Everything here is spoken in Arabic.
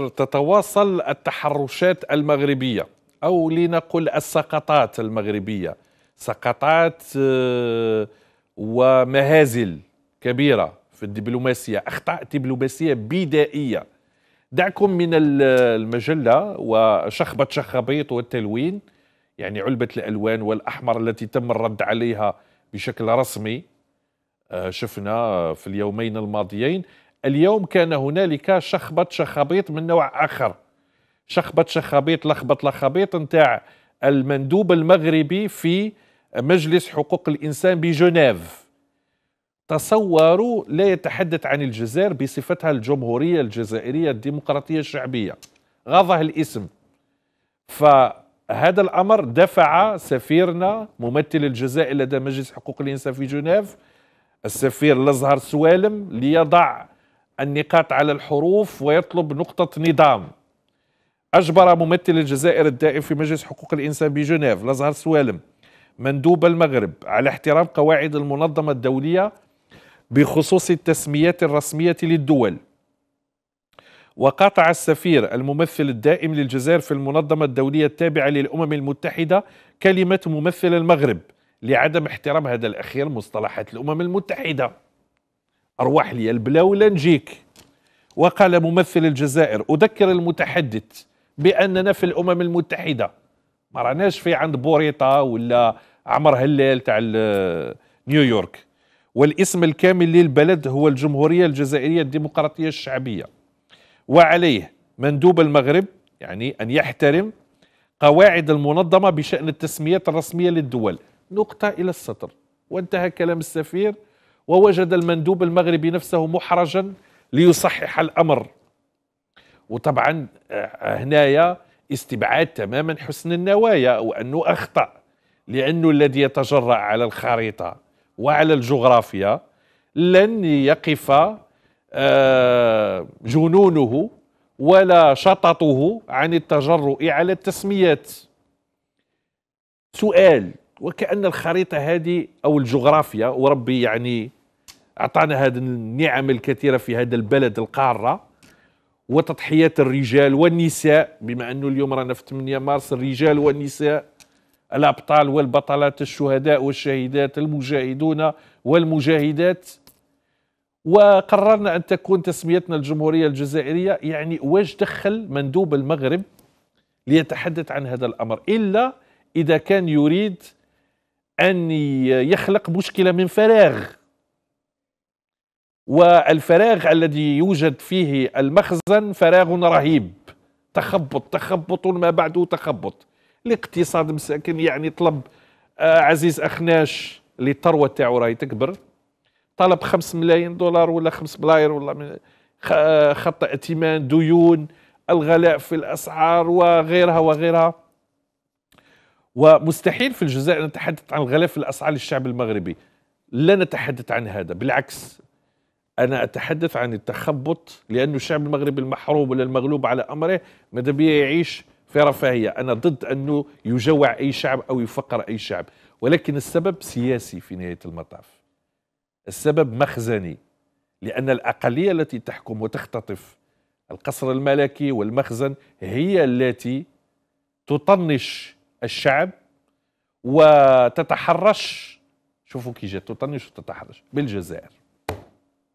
تتواصل التحرشات المغربية أو لنقل السقطات المغربية سقطات آه، ومهازل كبيرة في الدبلوماسية أخطاء دبلوماسية بدائية دعكم من المجلة وشخبة شخبيط والتلوين يعني علبة الألوان والأحمر التي تم الرد عليها بشكل رسمي آه، شفنا في اليومين الماضيين اليوم كان هنالك شخبط شخابيط من نوع آخر شخبط شخابيط لخبط لخبيط نتاع المندوب المغربي في مجلس حقوق الإنسان بجنيف تصوروا لا يتحدث عن الجزائر بصفتها الجمهورية الجزائرية الديمقراطية الشعبية غضه الاسم فهذا الأمر دفع سفيرنا ممثل الجزائر لدى مجلس حقوق الإنسان في جنيف السفير الأزهر سوالم ليضع النقاط على الحروف ويطلب نقطة نظام أجبر ممثل الجزائر الدائم في مجلس حقوق الإنسان بجنيف لازهر سوالم مندوب المغرب على احترام قواعد المنظمة الدولية بخصوص التسميات الرسمية للدول وقاطع السفير الممثل الدائم للجزائر في المنظمة الدولية التابعة للأمم المتحدة كلمة ممثل المغرب لعدم احترام هذا الأخير مصطلحات الأمم المتحدة أرواح لي البلا ولا نجيك وقال ممثل الجزائر أذكر المتحدث بأننا في الأمم المتحدة ما راناش في عند بوريطة ولا عمر هلال تاع نيويورك والاسم الكامل للبلد هو الجمهورية الجزائرية الديمقراطية الشعبية وعليه مندوب المغرب يعني أن يحترم قواعد المنظمة بشأن التسميات الرسمية للدول نقطة إلى السطر وانتهى كلام السفير ووجد المندوب المغربي نفسه محرجا ليصحح الأمر وطبعا آه، هنايا استبعاد تماما حسن النوايا وانه أخطأ لأنه الذي يتجرأ على الخريطة وعلى الجغرافيا لن يقف آه، جنونه ولا شططه عن التجرؤ على التسميات سؤال وكأن الخريطة هذه أو الجغرافيا وربي يعني أعطانا هذه النعم الكثيرة في هذا البلد القارة وتضحيات الرجال والنساء بما أنه اليوم رانا في 8 مارس الرجال والنساء الأبطال والبطلات الشهداء والشهيدات المجاهدون والمجاهدات وقررنا أن تكون تسميتنا الجمهورية الجزائرية يعني واش دخل مندوب المغرب ليتحدث عن هذا الأمر إلا إذا كان يريد أن يخلق مشكلة من فراغ والفراغ الذي يوجد فيه المخزن فراغ رهيب تخبط تخبط ما بعده تخبط الاقتصاد مساكن يعني طلب آه عزيز اخناش اللي الثروه تاعو راهي تكبر طلب 5 ملايين دولار ولا 5 ملاير ولا آه، خط ائتمان ديون الغلاء في الاسعار وغيرها وغيرها ومستحيل في الجزائر نتحدث عن الغلاء في الاسعار للشعب المغربي لا نتحدث عن هذا بالعكس انا اتحدث عن التخبط لانه الشعب المغربي المحروم ولا المغلوب على امره ماذا بيه يعيش في رفاهيه انا ضد انه يجوع اي شعب او يفقر اي شعب ولكن السبب سياسي في نهايه المطاف السبب مخزني لان الاقليه التي تحكم وتختطف القصر الملكي والمخزن هي التي تطنش الشعب وتتحرش شوفوا كي جات تطنش وتتحرش بالجزائر